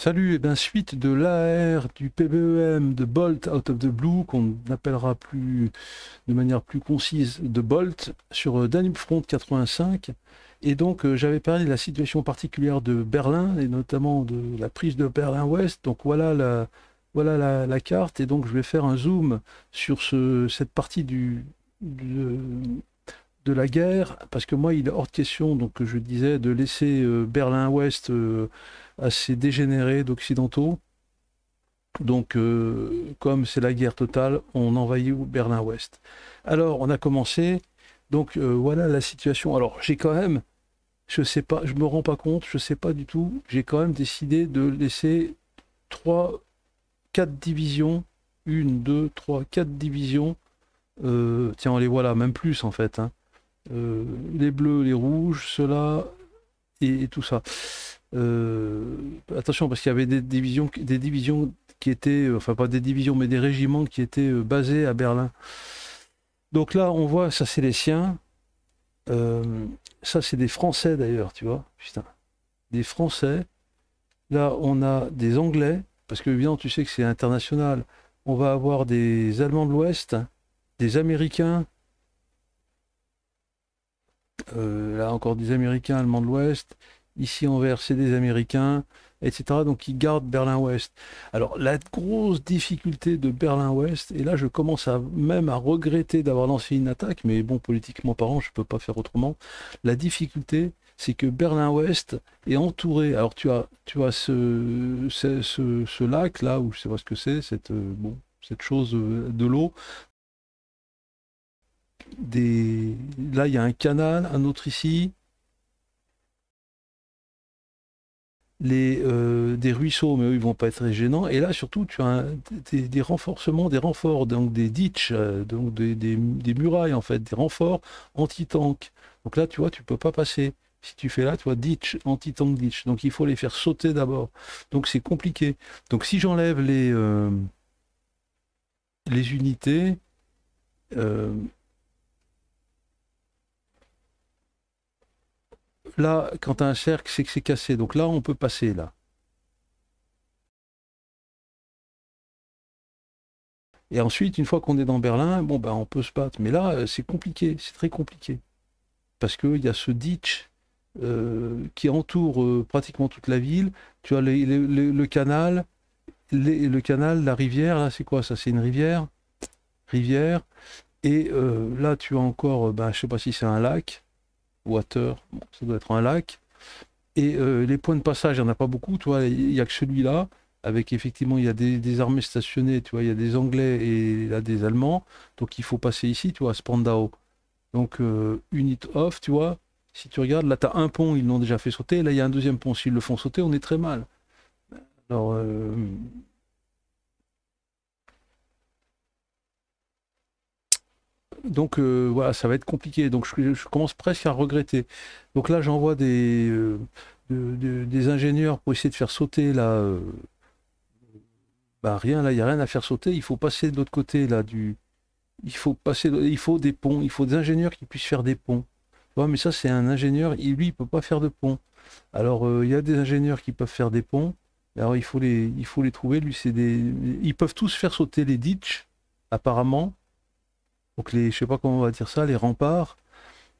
Salut, et eh bien suite de l'AR, du PBEM, de Bolt Out of the Blue, qu'on appellera plus de manière plus concise de Bolt, sur euh, Danube Front 85. Et donc euh, j'avais parlé de la situation particulière de Berlin, et notamment de la prise de Berlin-Ouest. Donc voilà la, voilà la, carte, et donc je vais faire un zoom sur ce, cette partie du de la guerre, parce que moi, il est hors de question, donc je disais, de laisser euh, Berlin-Ouest euh, assez dégénéré d'occidentaux. Donc, euh, comme c'est la guerre totale, on envahit Berlin-Ouest. Alors, on a commencé. Donc, voilà la situation. Alors, j'ai quand même, je sais pas, je me rends pas compte, je sais pas du tout, j'ai quand même décidé de laisser trois, quatre divisions, une, deux, trois, quatre divisions tiens, on les voilà même plus en fait. Hein. Euh, les bleus, les rouges, ceux-là, et, tout ça. Euh, attention, parce qu'il y avait des divisions, des divisions qui étaient, euh, enfin pas des divisions, mais des régiments qui étaient basés à Berlin. Donc là, on voit, ça c'est les siens. ça c'est des Français d'ailleurs, tu vois. Putain. Des Français. Là, on a des Anglais, parce que évidemment, tu sais que c'est international. On va avoir des Allemands de l'Ouest, des Américains, euh, là encore des Américains, Allemands de l'Ouest, ici envers c'est des Américains, etc. Donc ils gardent Berlin-Ouest. Alors la grosse difficulté de Berlin-Ouest, et là je commence même à regretter d'avoir lancé une attaque, mais bon, politiquement parlant, je ne peux pas faire autrement. La difficulté, c'est que Berlin-Ouest est entouré. Alors tu as, tu as ce, ce, ce, lac là, ou je sais pas ce que c'est, cette, euh, bon, cette chose euh, de l'eau, des... Là, il y a un canal, un autre ici. Les, euh, des ruisseaux, mais eux, ils vont pas être gênants. Et là, surtout, tu as des, renforcements, des renforts, donc des ditches, euh, donc des, murailles, en fait, des renforts anti-tank. Donc là, tu vois, tu peux pas passer. Si tu fais là, tu vois, ditch, anti-tank ditch. Donc il faut les faire sauter d'abord. Donc c'est compliqué. Donc si j'enlève les, euh, les unités, Là, quand tu as un cercle, c'est que c'est cassé. Donc là, on peut passer, là. Et ensuite, une fois qu'on est dans Berlin, bon, ben, on peut se battre. Mais là, euh, c'est compliqué, c'est très compliqué. Parce qu'il y a ce ditch euh, qui entoure euh, pratiquement toute la ville. Tu as le canal, le canal, la rivière, là, c'est quoi ça C'est une rivière Rivière. Et là, tu as encore, ben, je sais pas si c'est un lac water, ça doit être un lac. Et euh, les points de passage, il n'y en a pas beaucoup, il n'y a que celui-là, avec effectivement, il y a des, armées stationnées, tu vois, il y a des Anglais et là des Allemands, donc il faut passer ici, tu vois, à Spandau. Donc, euh, unit off, tu vois, si tu regardes, là, tu as un pont, ils l'ont déjà fait sauter, là, il y a un deuxième pont, s'ils le font sauter, on est très mal. Alors, euh, donc euh, voilà, ça va être compliqué. Donc je, commence presque à regretter. Donc là, j'envoie des, euh, ingénieurs pour essayer de faire sauter là. Euh, bah rien, là, il n'y a rien à faire sauter. Il faut passer de l'autre côté là du. Il faut passer. Il faut des ponts. Il faut des ingénieurs qui puissent faire des ponts. Ouais, mais ça, c'est un ingénieur. Il, lui, il peut pas faire de pont. Alors, il y a des ingénieurs qui peuvent faire des ponts. Alors, il faut les, il faut les trouver. Lui, Ils peuvent tous faire sauter les ditches, apparemment. Donc les, je sais pas comment on va dire ça, les remparts,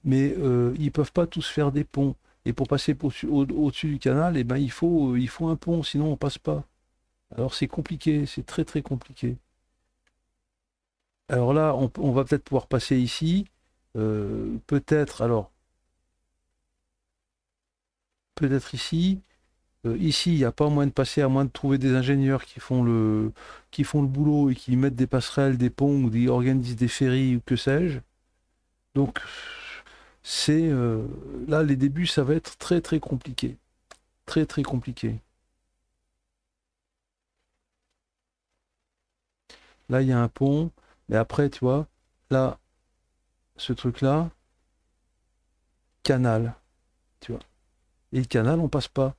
mais ils euh, ils peuvent pas tous faire des ponts. Et pour passer au-dessus du canal, eh ben, il, faut, euh, il faut un pont, sinon on passe pas. Alors c'est compliqué, c'est très très compliqué. Alors là, on, va peut-être pouvoir passer ici. Euh, peut-être, alors, peut-être ici. Euh, ici, il n'y a pas moyen de passer à moins de trouver des ingénieurs qui font le, qui font le boulot et qui mettent des passerelles, des ponts ou qui organisent des ferries ou que sais-je. Donc, c'est euh, là les débuts, ça va être très très compliqué, très très compliqué. Là, il y a un pont, mais après, tu vois, là, ce truc-là, canal, tu vois. Et le canal, on passe pas.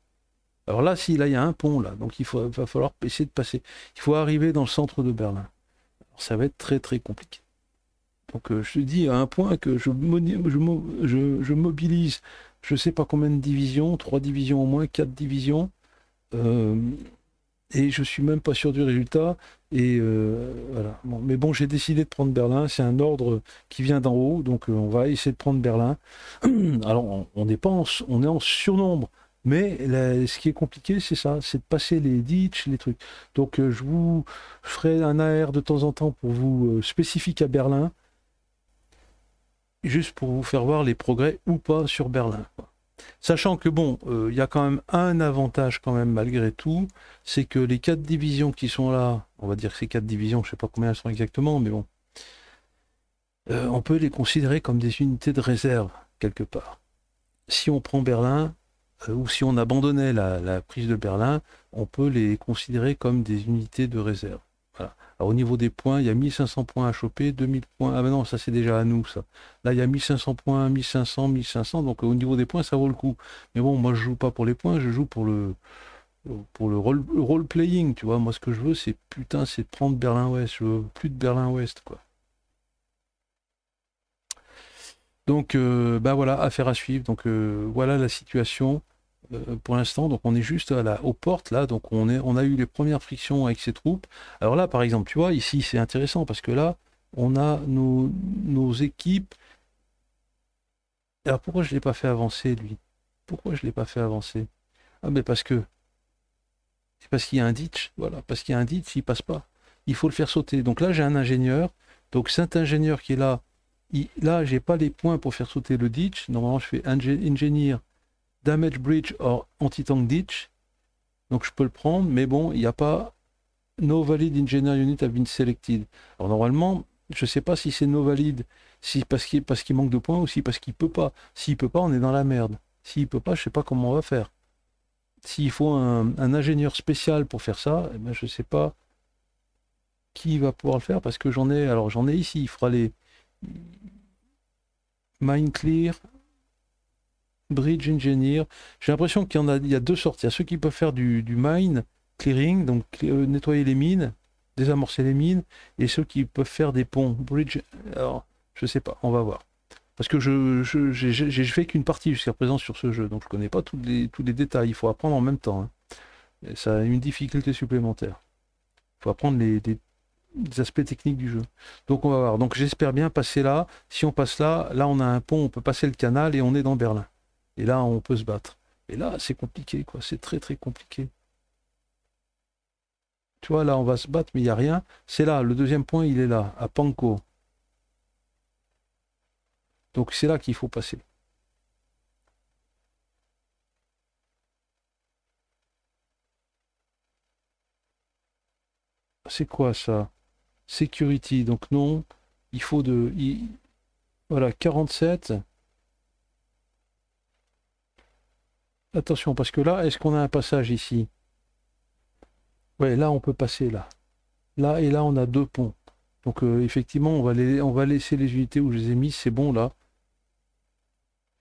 Alors là, si, il y a un pont, là, donc il va falloir essayer de passer. Il faut arriver dans le centre de Berlin. Alors, ça va être très, très compliqué. Donc euh, je te dis à un point que je, mobilise, je ne sais pas combien de divisions, trois divisions au moins, quatre divisions, euh, et je suis même pas sûr du résultat. Et euh, mais bon, j'ai décidé de prendre Berlin. C'est un ordre qui vient d'en haut, donc on va essayer de prendre Berlin. Alors on dépense, on est en surnombre. Mais ce qui est compliqué, c'est ça, c'est de passer les ditches, les trucs. Donc euh, je vous ferai un AR de temps en temps pour vous euh, spécifique à Berlin, juste pour vous faire voir les progrès ou pas sur Berlin. Sachant que bon, euh, il y a quand même un avantage quand même malgré tout, c'est que les quatre divisions qui sont là, on va dire que ces quatre divisions, je sais pas combien elles sont exactement, mais bon, on peut les considérer comme des unités de réserve quelque part. Si on prend Berlin, euh, ou si on abandonnait la, prise de Berlin, on peut les considérer comme des unités de réserve. Voilà. Alors, au niveau des points, il y a 1500 points à choper, 2000 points. Ah ben non, ça c'est déjà à nous, ça. Là, il y a 1500 points, 1500, 1500. Donc, au niveau des points, ça vaut le coup. Mais bon, moi, je joue pas pour les points, je joue pour le, pour le role-playing, tu vois. Moi, ce que je veux, c'est putain, c'est de prendre Berlin-Ouest. Je veux plus de Berlin-Ouest, quoi. Donc, euh, bah voilà, affaire à suivre. Donc, euh, voilà la situation euh, pour l'instant. Donc, on est juste à la, aux portes là. Donc, on, est, on a eu les premières frictions avec ces troupes. Alors là, par exemple, tu vois, ici, c'est intéressant parce que là, on a nos, nos équipes. Alors, pourquoi je ne l'ai pas fait avancer, lui Pourquoi je ne l'ai pas fait avancer Ah, mais parce que c'est parce qu'il y a un ditch, voilà, parce qu'il y a un ditch, il passe pas. Il faut le faire sauter. Donc là, j'ai un ingénieur. Donc cet ingénieur qui est là, là, j'ai pas les points pour faire sauter le ditch. Normalement, je fais engineer damage bridge or anti-tank ditch. Donc je peux le prendre, mais bon, il n'y a pas no valid engineer unit have been selected. Alors normalement, je sais pas si c'est no valid, si parce qu'il parce manque de points ou si parce qu'il peut pas. S'il peut pas, on est dans la merde. S'il peut pas, je sais pas comment on va faire. S'il faut un, ingénieur spécial pour faire ça, je eh ben je sais pas qui va pouvoir le faire parce que j'en ai alors j'en ai ici, il faudra les mine clear Bridge Engineer. J'ai l'impression qu'il y en a, il deux sorties ceux qui peuvent faire du, mine clearing, donc euh, nettoyer les mines, désamorcer les mines, et ceux qui peuvent faire des ponts. Bridge, alors je sais pas, on va voir. Parce que je j'ai fait qu'une partie jusqu'à présent sur ce jeu, donc je connais pas tous les, tous les détails. Il faut apprendre en même temps. Hein. Ça a une difficulté supplémentaire. Il faut apprendre les, les, des aspects techniques du jeu. Donc on va voir. Donc j'espère bien passer là. Si on passe là, là on a un pont, on peut passer le canal et on est dans Berlin. Et là on peut se battre. Mais là c'est compliqué quoi, c'est très très compliqué. Tu vois là on va se battre mais il n'y a rien. C'est là, le deuxième point il est là, à Panko. Donc c'est là qu'il faut passer. C'est quoi ça Security, donc non. Il faut de... voilà, 47. Attention, parce que là, est-ce qu'on a un passage ici Ouais, là, on peut passer là. Là et là, on a deux ponts. Donc, euh, effectivement, on va, les, on va laisser les unités où je les ai mises. C'est bon, là.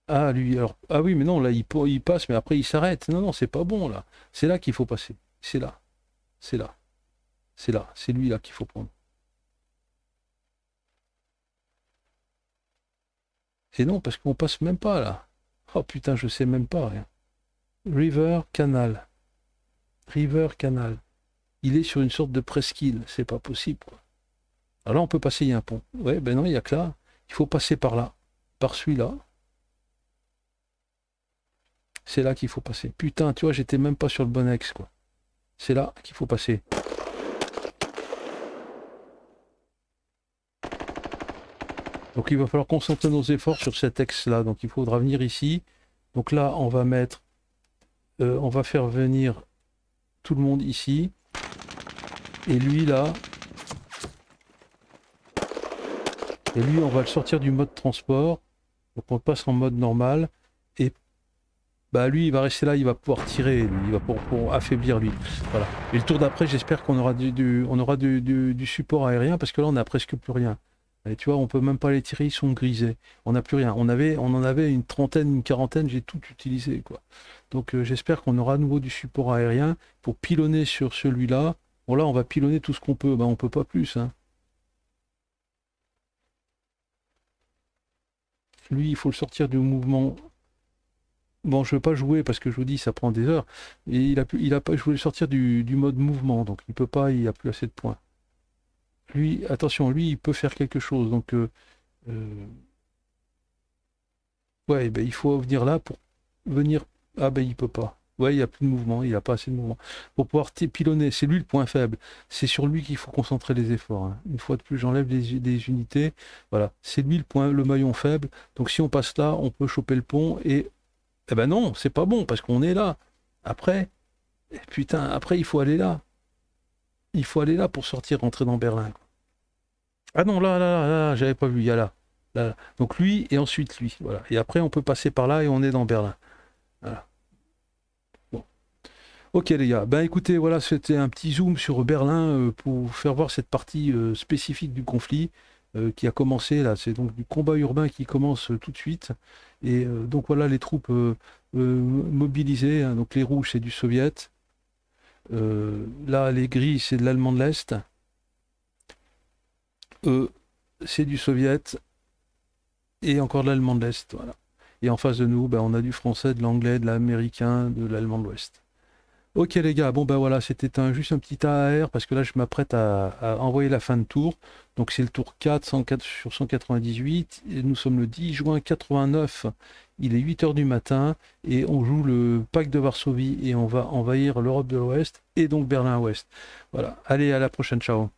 Ah, lui, alors... Ah oui, mais non, là, il, il passe, mais après, il s'arrête. Non, non, c'est pas bon, là. C'est là qu'il faut passer. C'est là. C'est là. C'est là. C'est lui, là, qu'il faut prendre. C'est non, parce qu'on passe même pas là. Oh putain, je sais même pas rien. River Canal. River Canal. Il est sur une sorte de presqu'île. C'est pas possible. Quoi. Alors ah, là, on peut passer, il y a un pont. Ouais, ben non, il y a que là. Il faut passer par là. Par celui-là. C'est là, qu'il faut passer. Putain, tu vois, j'étais même pas sur le bon ex, quoi. C'est là qu'il faut passer. Donc il va falloir concentrer nos efforts sur cet ex là Donc il faudra venir ici. Donc là, on va mettre, euh, on va faire venir tout le monde ici. Et lui là. Et lui, on va le sortir du mode transport. Donc on passe en mode normal. Et bah lui, il va rester là, il va pouvoir tirer, il va pour, affaiblir lui. Voilà. Et le tour d'après, j'espère qu'on aura du, on aura du support aérien parce que là, on n'a presque plus rien tu vois, on peut même pas les tirer, ils sont grisés. On n'a plus rien. On, avait, on en avait une trentaine, une quarantaine, j'ai tout utilisé. quoi. Donc euh, j'espère qu'on aura à nouveau du support aérien pour pilonner sur celui-là. Bon là, on va pilonner tout ce qu'on peut. Ben, on peut pas plus. Hein. Lui, il faut le sortir du mouvement. Bon, je ne veux pas jouer parce que je vous dis, ça prend des heures. Et il a pu, il a pas, je voulais sortir du, du mode mouvement, donc il peut pas, il a plus assez de points. Lui, attention, lui, il peut faire quelque chose. Donc, euh, euh, ouais, ben, il faut venir là pour venir. Ah ben, il peut pas. Ouais, il a plus de mouvement, il a pas assez de mouvement. Pour pouvoir pilonner, c'est lui le point faible. C'est sur lui qu'il faut concentrer les efforts. Hein. Une fois de plus, j'enlève des, unités. Voilà, c'est lui le point, le maillon faible. Donc si on passe là, on peut choper le pont et eh ben non, c'est pas bon parce qu'on est là. Après, eh putain, après il faut aller là. Il faut aller là pour sortir, rentrer dans Berlin. Ah non, là, là, là, là j'avais pas vu, il y a là, Donc lui et ensuite lui. Voilà. Et après, on peut passer par là et on est dans Berlin. Bon. Ok les gars, ben écoutez, voilà, c'était un petit zoom sur Berlin euh, pour faire voir cette partie euh, spécifique du conflit euh, qui a commencé là. C'est donc du combat urbain qui commence tout de suite. Et donc voilà les troupes mobilisées. Hein. Donc les rouges, c'est du soviète. Euh, là, les gris, c'est de l'allemand de l'Est. E, c'est du soviet. Et encore de l'allemand de l'Est. Voilà. Et en face de nous, ben, on a du français, de l'anglais, de l'américain, de l'allemand de l'Ouest. Ok les gars, bon ben voilà, c'était juste un petit AR parce que là je m'apprête à, envoyer la fin de tour. Donc c'est le tour 4, 104 sur 198. Et nous sommes le 10 juin 89. Il est 8h du matin et on joue le pack de Varsovie et on va envahir l'Europe de l'Ouest et donc Berlin-Ouest. Voilà, allez à la prochaine, ciao